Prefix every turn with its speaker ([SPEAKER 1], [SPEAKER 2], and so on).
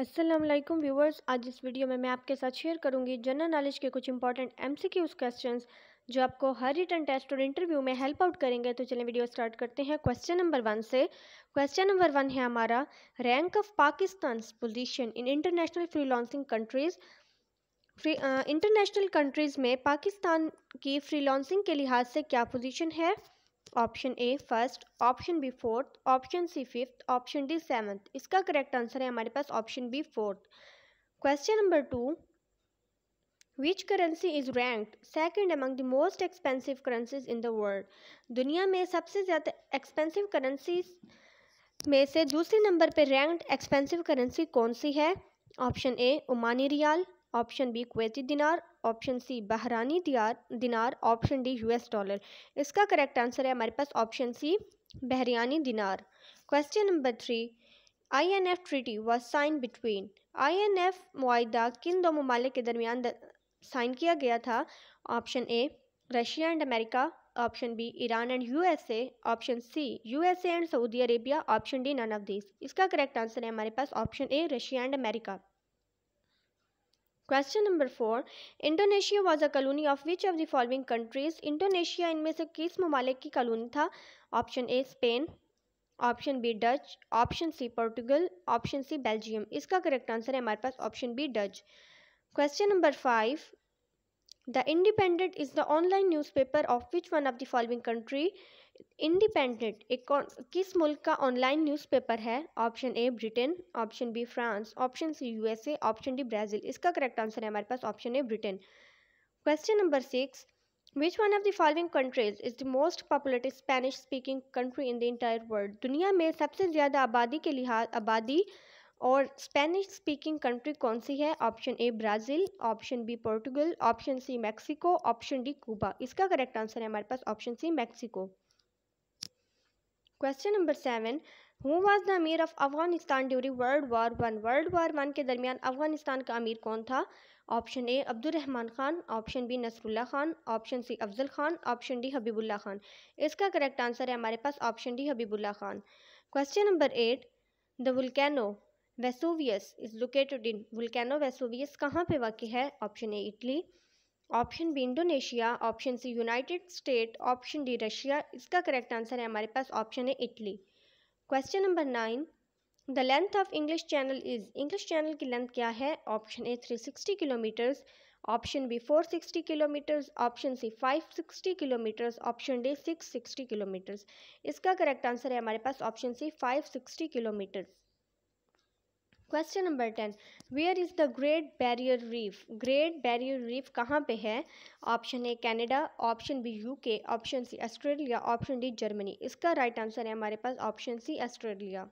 [SPEAKER 1] Aslam viewers आज इस video में मैं आपके साथ शेयर करूंगी जनरल नॉलेज के कुछ important M C Qs questions जो आपको हर रिटर्न टेस्ट और इंटरव्यू में हेल्प आउट करेंगे तो चलिए वीडियो स्टार्ट करते हैं क्वेश्चन नंबर वन से क्वेश्चन नंबर वन है हमारा rank of Pakistan position in international freelancing countries free international countries में पाकिस्तान की फ्री लॉन्सिंग के लिहाज से क्या पोजिशन है option A first option B fourth option C fifth option D seventh इसका करेक्ट आंसर है हमारे पास option B fourth question number two which currency is ranked second among the most expensive currencies in the world दुनिया में सबसे ज़्यादा expensive currencies में से दूसरे नंबर पर रैंक्ड एक्सपेंसिव करेंसी कौन सी है option A Omani rial option B Kuwaiti dinar option C Bahraini दियार dinar option D US dollar इसका करेक्ट आंसर है हमारे पास option C Bahraini dinar question number three I N F treaty was sign between I N F किन दो ममालिक के दरमियान साइन किया गया था option A Russia and America option B Iran and USA option C USA and Saudi Arabia option D none of this इसका करेक्ट आंसर है हमारे पास option A Russia and America question number four Indonesia was a colony of which of the following countries Indonesia इनमें से किस ममालिक की colony था option A Spain option B Dutch option C Portugal option C Belgium इसका correct answer है हमारे पास option B Dutch question number five the independent is the online newspaper of which one of the following country independent एक किस मुल्क का online newspaper है option A Britain option B France option C USA option D Brazil इसका correct answer है हमारे पास option A Britain question number six which one of the following countries is the most populate Spanish speaking country in the entire world दुनिया में सबसे ज़्यादा आबादी के लिहाज आबादी और स्पेनिश स्पीकिंग कंट्री कौन सी है option A Brazil option B Portugal option C Mexico option D Cuba इसका करेक्ट आंसर है हमारे पास option C Mexico question number seven who was the अमीर of Afghanistan during world war one world war one के दरमियान अफगानिस्तान का अमीर कौन था option A Abdulrahman Khan option B Nasrullah Khan option C Afzal Khan option D Habibullah Khan इसका करेक्ट आंसर है हमारे पास option D Habibullah Khan question number eight the volcano Vesuvius is located in volcano Vesuvius कहाँ पे वाक़ है option A Italy option B Indonesia option C united state option D Russia इसका correct answer है हमारे पास ऑप्शन है Italy question number nine the length of English channel is English channel की लेंथ क्या है option A three sixty kilometres option B four sixty kilometres option C five sixty kilometres option D six sixty kilometres इसका correct answer है हमारे पास option C five sixty kilometres question number ten where is the great barrier reef great barrier reef कहाँ पे है option A Canada option B UK option C Australia option D Germany इसका right right answer है हमारे पास option C Australia